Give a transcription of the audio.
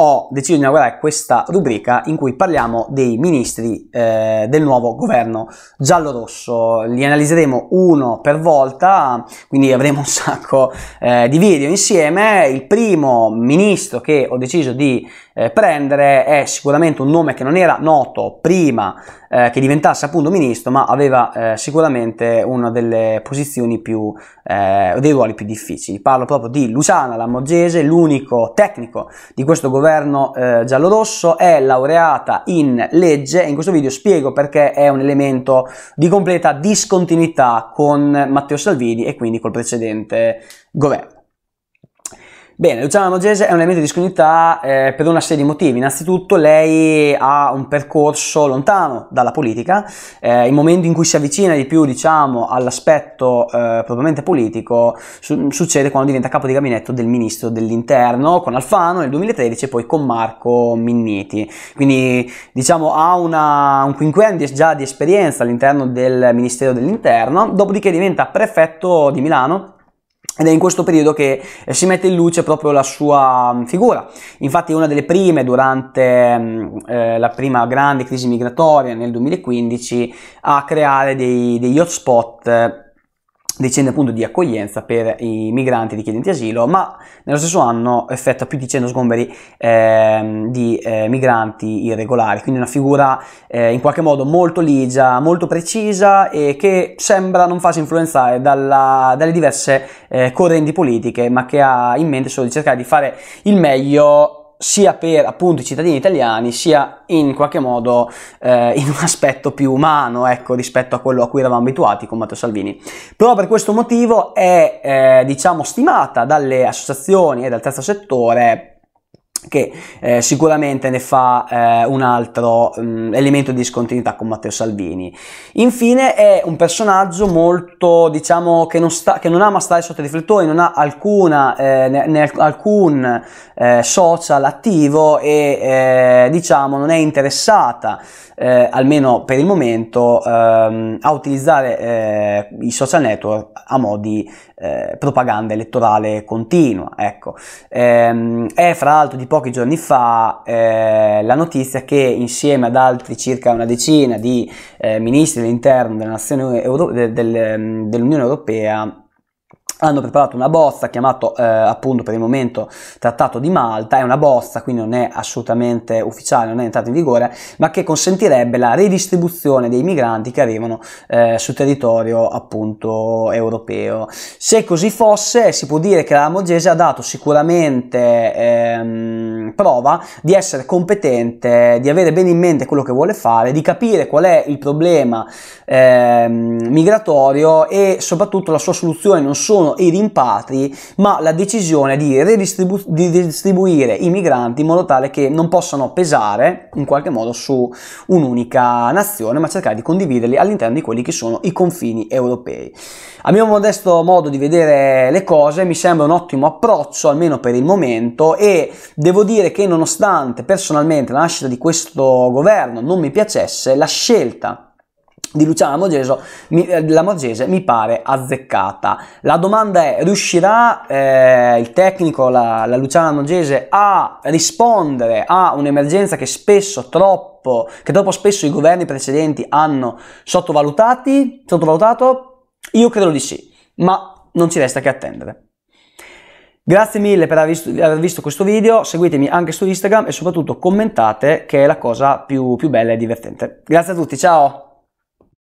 ho deciso di inaugurare questa rubrica in cui parliamo dei ministri eh, del nuovo governo giallo-rosso. Li analizzeremo uno per volta, quindi avremo un sacco eh, di video insieme. Il primo ministro che ho deciso di eh, prendere è sicuramente un nome che non era noto prima eh, che diventasse appunto ministro, ma aveva eh, sicuramente una delle posizioni più, eh, dei ruoli più difficili. Parlo proprio di Luciana Lamorgese, l'unico tecnico di questo governo governo eh, giallorosso, è laureata in legge e in questo video spiego perché è un elemento di completa discontinuità con Matteo Salvini e quindi col precedente governo. Bene, Luciana Nogese è un elemento di discontinuità eh, per una serie di motivi. Innanzitutto lei ha un percorso lontano dalla politica, eh, il momento in cui si avvicina di più diciamo, all'aspetto eh, propriamente politico su- succede quando diventa capo di gabinetto del ministro dell'interno con Alfano nel 2013 e poi con Marco Minniti. Quindi diciamo, ha una, un quinquennio già di esperienza all'interno del Ministero dell'Interno, dopodiché diventa prefetto di Milano ed è in questo periodo che eh, si mette in luce proprio la sua mm, figura. Infatti, una delle prime durante mm, eh, la prima grande crisi migratoria nel 2015 a creare dei, degli hotspot di centri appunto di accoglienza per i migranti richiedenti asilo, ma nello stesso anno effettua più di 100 sgomberi eh, di eh, migranti irregolari, quindi una figura eh, in qualche modo molto ligia, molto precisa e che sembra non farsi influenzare dalla, dalle diverse eh, correnti politiche, ma che ha in mente solo di cercare di fare il meglio sia per appunto i cittadini italiani sia in qualche modo eh, in un aspetto più umano ecco, rispetto a quello a cui eravamo abituati con Matteo Salvini. però per questo motivo è eh, diciamo stimata dalle associazioni e dal terzo settore che eh, sicuramente ne fa eh, un altro mh, mm, elemento di discontinuità con Matteo Salvini. Infine è un personaggio molto, diciamo, che non, sta, che non ama stare sotto i riflettori, non ha alcuna, eh, ne, ne, alcun eh, social attivo e eh, diciamo non è interessata, eh, almeno per il momento, ehm, a utilizzare i social network a mo' di propaganda elettorale continua. Ecco. Ehm, è fra l'altro di pochi giorni fa eh, la notizia che insieme ad altri circa una decina di eh, ministri dell'interno della Nazione Euro- del, del, ehm, dell'Unione Europea hanno preparato una bozza chiamata eh, appunto per il momento Trattato di Malta, è una bozza quindi non è assolutamente ufficiale, non è entrata in vigore, ma che consentirebbe la ridistribuzione dei migranti che arrivano eh, sul territorio appunto europeo. Se così fosse si può dire che la Lamogese ha dato sicuramente ehm, prova di essere competente, di avere bene in mente quello che vuole fare, di capire qual è il problema ehm, migratorio e soprattutto la sua soluzione non sono i rimpatri, ma la decisione di, redistribu- di redistribuire i migranti in modo tale che non possano pesare in qualche modo su un'unica nazione, ma cercare di condividerli all'interno di quelli che sono i confini europei. A mio modesto modo di vedere le cose, mi sembra un ottimo approccio, almeno per il momento, e devo dire che nonostante personalmente la nascita di questo governo non mi piacesse, la scelta di Luciana Mogeso, mi, eh, mi pare azzeccata. La domanda è: riuscirà eh, il tecnico, la, la Luciana Mogese, a rispondere a un'emergenza che spesso troppo che troppo spesso i governi precedenti hanno sottovalutati, sottovalutato? Io credo di sì, ma non ci resta che attendere. Grazie mille per aver visto, aver visto questo video, seguitemi anche su Instagram e soprattutto commentate che è la cosa più, più bella e divertente. Grazie a tutti, ciao!